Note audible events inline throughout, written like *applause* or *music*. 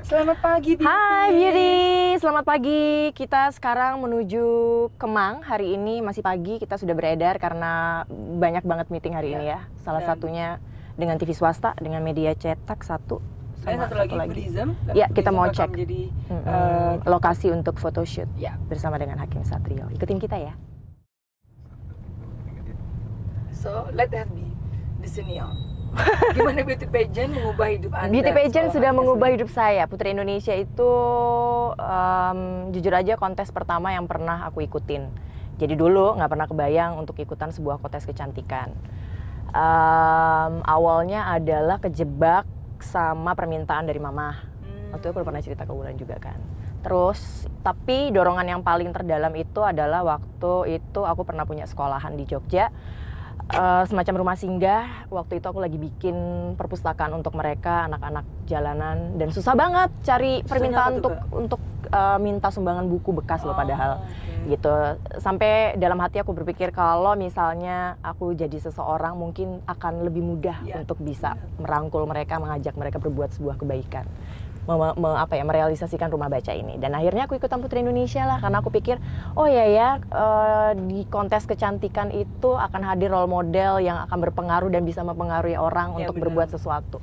Iya. Selamat pagi, Hai, Beauty. Selamat pagi. Kita sekarang menuju Kemang. Hari ini masih pagi, kita sudah beredar karena banyak banget meeting hari ya. ini ya. Salah Dan. satunya dengan TV swasta, dengan media cetak satu. Sama satu, lagi, lagi. Ya, kita mau cek jadi, hmm, uh, eh, lokasi untuk photoshoot ya. bersama dengan Hakim Satrio. Ikutin kita ya. So, let that be the senior. *laughs* Gimana beauty pageant mengubah hidup Anda? Beauty pageant sudah mengubah sendiri. hidup saya. Putri Indonesia itu um, jujur aja kontes pertama yang pernah aku ikutin. Jadi dulu nggak pernah kebayang untuk ikutan sebuah kontes kecantikan. Um, awalnya adalah kejebak sama permintaan dari mama. Hmm. Waktu itu aku pernah cerita ke Wulan juga kan. Terus, tapi dorongan yang paling terdalam itu adalah waktu itu aku pernah punya sekolahan di Jogja uh, semacam rumah singgah. Waktu itu aku lagi bikin perpustakaan untuk mereka anak-anak jalanan dan susah banget cari susah permintaan untuk untuk uh, minta sumbangan buku bekas oh, loh padahal okay. gitu. Sampai dalam hati aku berpikir kalau misalnya aku jadi seseorang mungkin akan lebih mudah yeah. untuk bisa yeah. merangkul mereka, mengajak mereka berbuat sebuah kebaikan me, me, apa ya merealisasikan rumah baca ini dan akhirnya aku ikutan Putri Indonesia lah karena aku pikir oh ya ya uh, di kontes kecantikan itu akan hadir role model yang akan berpengaruh dan bisa mempengaruhi orang ya, untuk benar. berbuat sesuatu.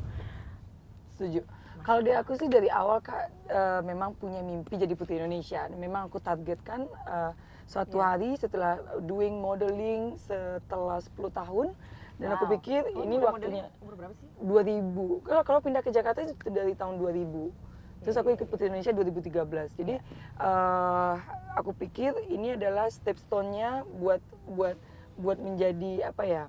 Setuju. Kalau dia aku sih dari awal kak uh, memang punya mimpi jadi Putri Indonesia. Memang aku targetkan uh, suatu yeah. hari setelah doing modeling setelah 10 tahun dan wow. aku pikir oh, ini waktunya dua ribu kalau kalau pindah ke Jakarta itu dari tahun 2000 terus aku ikut Putri Indonesia 2013 jadi yeah. Iya. uh, aku pikir ini adalah step stone-nya buat buat buat menjadi apa ya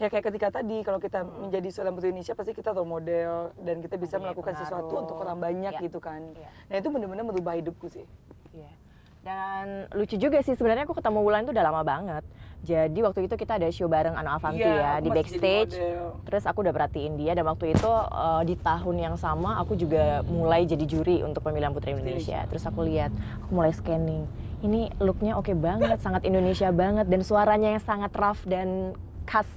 ya kayak ketika tadi kalau kita hmm. menjadi seorang putri Indonesia pasti kita role model dan kita bisa melakukan pengaruh. sesuatu untuk orang banyak yeah. gitu kan. Yeah. Nah itu benar-benar merubah hidupku sih. Yeah. Dan lucu juga sih sebenarnya aku ketemu Wulan itu udah lama banget. Jadi waktu itu kita ada show bareng Ano Avanti yeah, ya di backstage. Terus aku udah perhatiin dia dan waktu itu uh, di tahun yang sama aku juga mulai jadi juri untuk pemilihan Putri Indonesia. Terus aku lihat, aku mulai scanning. Ini looknya oke okay banget, sangat Indonesia banget dan suaranya yang sangat rough dan khas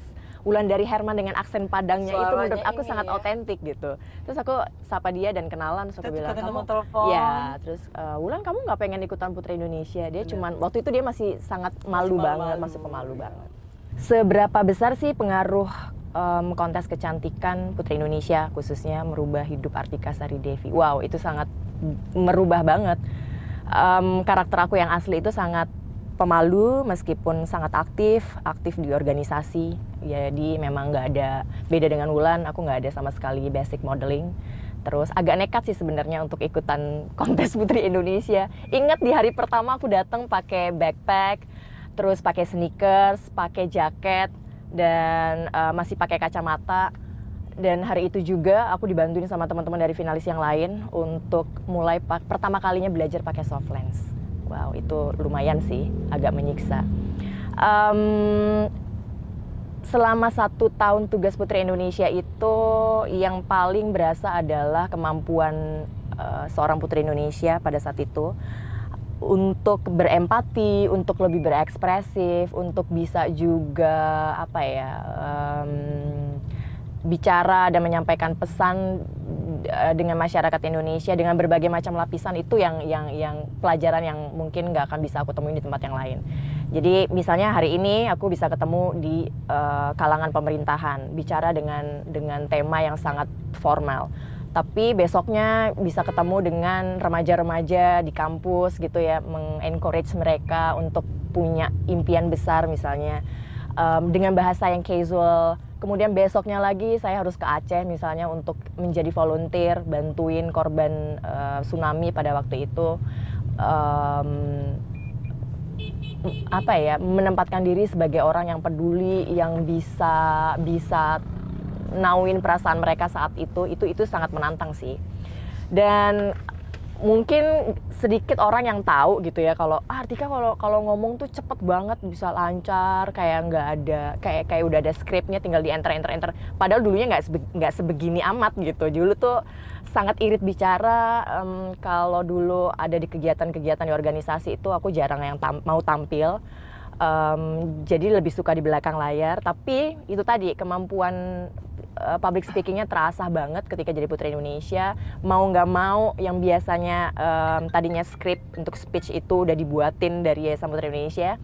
Wulan dari Herman dengan aksen Padangnya Suaranya itu menurut aku ini, sangat ya. otentik gitu. Terus aku sapa dia dan kenalan, terus aku terus bilang kamu telepon. Ya, terus uh, Wulan kamu nggak pengen ikutan Putri Indonesia? Dia Bener. cuman waktu itu dia masih sangat malu masih banget, malu. masih pemalu banget. Seberapa besar sih pengaruh um, kontes kecantikan Putri Indonesia khususnya merubah hidup Artika Sari Devi? Wow, itu sangat merubah banget. Um, karakter aku yang asli itu sangat pemalu meskipun sangat aktif, aktif di organisasi. Jadi memang nggak ada beda dengan Wulan, aku nggak ada sama sekali basic modeling. Terus agak nekat sih sebenarnya untuk ikutan *laughs* kontes putri Indonesia. Ingat di hari pertama aku datang pakai backpack, terus pakai sneakers, pakai jaket dan uh, masih pakai kacamata. Dan hari itu juga aku dibantuin sama teman-teman dari finalis yang lain untuk mulai pertama kalinya belajar pakai soft lens wow itu lumayan sih agak menyiksa um, selama satu tahun tugas Putri Indonesia itu yang paling berasa adalah kemampuan uh, seorang Putri Indonesia pada saat itu untuk berempati, untuk lebih berekspresif, untuk bisa juga apa ya um, bicara dan menyampaikan pesan Eh, dengan masyarakat Indonesia dengan berbagai macam lapisan itu yang yang yang pelajaran yang mungkin nggak akan bisa aku temuin di tempat yang lain. Jadi misalnya hari ini aku bisa ketemu di uh, kalangan pemerintahan bicara dengan dengan tema yang sangat formal tapi besoknya bisa ketemu dengan remaja-remaja di kampus gitu ya mengencourage mereka untuk punya impian besar misalnya um, dengan bahasa yang casual kemudian besoknya lagi saya harus ke Aceh misalnya untuk menjadi volunteer bantuin korban uh, tsunami pada waktu itu um, apa ya menempatkan diri sebagai orang yang peduli yang bisa bisa nauin perasaan mereka saat itu itu itu sangat menantang sih dan mungkin sedikit orang yang tahu gitu ya kalau ah Artika kalau kalau ngomong tuh cepet banget bisa lancar kayak nggak ada kayak kayak udah ada skripnya tinggal di enter enter enter padahal dulunya nggak sebe, sebegini amat gitu dulu tuh sangat irit bicara um, kalau dulu ada di kegiatan-kegiatan di organisasi itu aku jarang yang tam mau tampil um, jadi lebih suka di belakang layar tapi itu tadi kemampuan Eh, public speakingnya terasa banget ketika jadi putri Indonesia mau nggak mau yang biasanya um, tadinya script untuk speech itu udah dibuatin dari Yayasan Putri Indonesia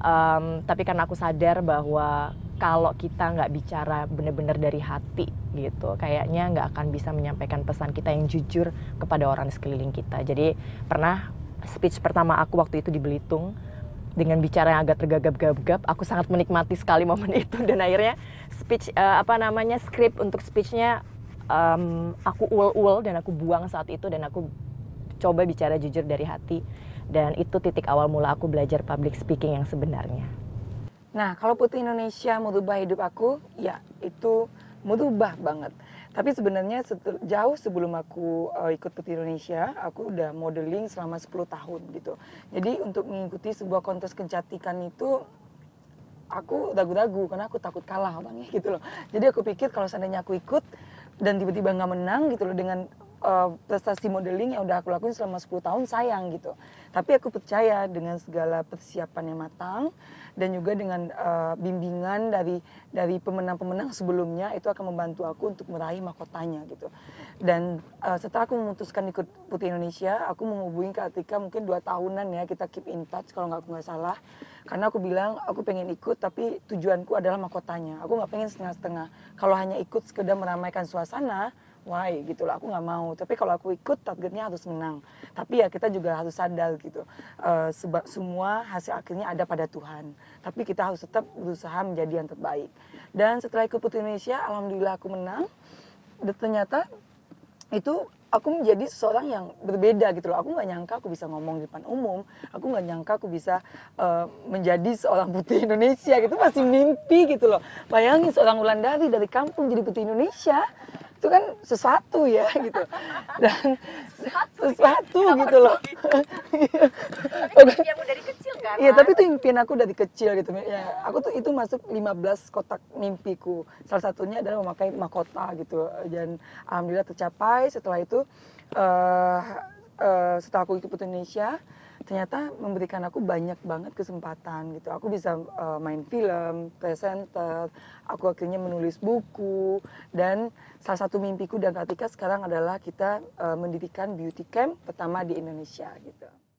um, tapi karena aku sadar bahwa kalau kita nggak bicara bener-bener dari hati gitu kayaknya nggak akan bisa menyampaikan pesan kita yang jujur kepada orang di sekeliling kita jadi pernah speech pertama aku waktu itu di Belitung dengan bicara yang agak tergagap-gagap, aku sangat menikmati sekali momen *laughs* itu dan akhirnya speech uh, apa namanya script untuk speechnya um, aku ul-ul dan aku buang saat itu dan aku coba bicara jujur dari hati dan itu titik awal mula aku belajar public speaking yang sebenarnya. Nah kalau Putri Indonesia merubah hidup aku, ya itu merubah banget tapi sebenarnya jauh sebelum aku uh, ikut Putri Indonesia, aku udah modeling selama 10 tahun gitu. Jadi untuk mengikuti sebuah kontes kecantikan itu aku dagu-dagu karena aku takut kalah bang ya, gitu loh. Jadi aku pikir kalau seandainya aku ikut dan tiba-tiba nggak menang gitu loh dengan uh, prestasi modeling yang udah aku lakuin selama 10 tahun sayang gitu. Tapi aku percaya dengan segala persiapan yang matang dan juga dengan uh, bimbingan dari dari pemenang-pemenang sebelumnya itu akan membantu aku untuk meraih mahkotanya gitu. Dan uh, setelah aku memutuskan ikut Putri Indonesia, aku menghubungi Kak Atika mungkin dua tahunan ya kita keep in touch kalau nggak aku nggak salah. Karena aku bilang aku pengen ikut tapi tujuanku adalah mahkotanya. Aku nggak pengen setengah-setengah. Kalau hanya ikut sekedar meramaikan suasana, why gitu loh aku nggak mau tapi kalau aku ikut targetnya harus menang tapi ya kita juga harus sadar gitu uh, eh, sebab semua hasil akhirnya ada pada Tuhan tapi kita harus tetap berusaha menjadi yang terbaik dan setelah ikut Putri Indonesia alhamdulillah aku menang dan ternyata itu aku menjadi seorang yang berbeda gitu loh. Aku nggak nyangka aku bisa ngomong di depan umum. Aku nggak nyangka aku bisa uh, menjadi seorang putri Indonesia gitu. Masih mimpi gitu loh. Bayangin seorang Ulandari dari kampung jadi putri Indonesia itu kan sesuatu ya *laughs* gitu dan sesuatu ya, gitu loh *laughs* tapi itu dari kecil kan iya tapi itu impian aku dari kecil gitu ya aku tuh itu masuk 15 kotak mimpiku salah satunya adalah memakai mahkota gitu dan alhamdulillah tercapai setelah itu uh, uh, setelah aku ikut Indonesia ternyata memberikan aku banyak banget kesempatan gitu. Aku bisa uh, main film, presenter, aku akhirnya menulis buku dan salah satu mimpiku dan ketika sekarang adalah kita uh, mendirikan beauty camp pertama di Indonesia gitu.